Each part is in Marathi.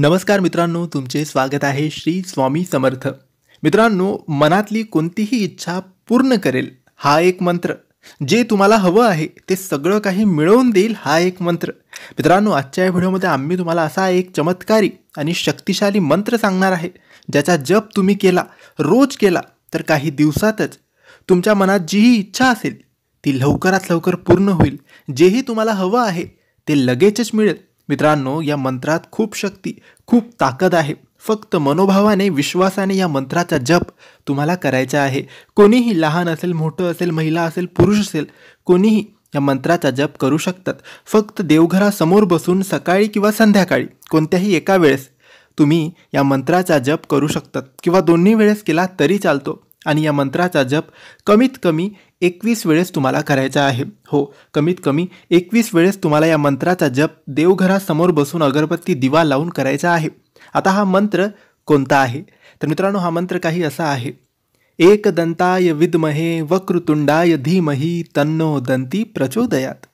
नमस्कार मित्रांनो तुमचे स्वागत आहे श्री स्वामी समर्थ मित्रांनो मनातली कोणतीही इच्छा पूर्ण करेल हा एक मंत्र जे तुम्हाला हवं आहे ते सगळं काही मिळवून देईल हा एक मंत्र मित्रांनो आजच्या या व्हिडिओमध्ये आम्ही तुम्हाला असा एक चमत्कारी आणि शक्तिशाली मंत्र सांगणार आहे ज्याचा जप तुम्ही केला रोज केला तर काही दिवसातच तुमच्या मनात जीही इच्छा असेल ती लवकरात लवकर पूर्ण होईल जेही तुम्हाला हवं आहे ते लगेचच मिळेल मित्रांनो या मंत्रात खूप शक्ती खूप ताकद आहे फक्त मनोभावाने विश्वासाने या मंत्राचा जप तुम्हाला करायचा आहे कोणीही लहान असेल मोठं असेल महिला असेल पुरुष असेल कोणीही या मंत्राचा जप करू शकतात फक्त देवघरासमोर बसून सकाळी किंवा संध्याकाळी कोणत्याही एका वेळेस तुम्ही या मंत्राचा जप करू शकतात किंवा दोन्ही वेळेस केला तरी चालतो आणि या मंत्राचा जप कमीत कमी एकवीस वेळेस तुम्हाला करायचा आहे हो कमीत कमी एकवीस वेळेस तुम्हाला या मंत्राचा जप देवघरासमोर बसून अगरबत्ती दिवा लावून करायचा आहे आता हा मंत्र कोणता आहे तर मित्रांनो हा मंत्र काही असा आहे एकदंताय विद्महे वक्रतुंडाय धीमही तन्नो दंती प्रचोदयात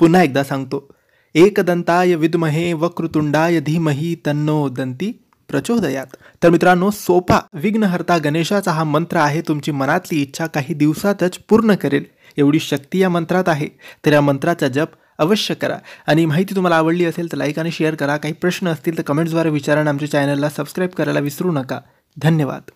पुन्हा एकदा सांगतो एकदंताय विद्महे वक्रतुंडाय धीमही तन्नो दंती प्रचोदयात तर मित्रांनो सोपा विघ्नहर्ता गणेशाचा हा मंत्र आहे तुमची मनातली इच्छा काही दिवसातच पूर्ण करेल एवढी शक्ती या मंत्रात आहे तर या मंत्राचा जप अवश्य करा आणि माहिती तुम्हाला आवडली असेल तर लाईक आणि शेअर करा काही प्रश्न असतील तर कमेंट्सद्वारे विचारा आणि आमच्या चॅनलला सबस्क्राईब करायला विसरू नका धन्यवाद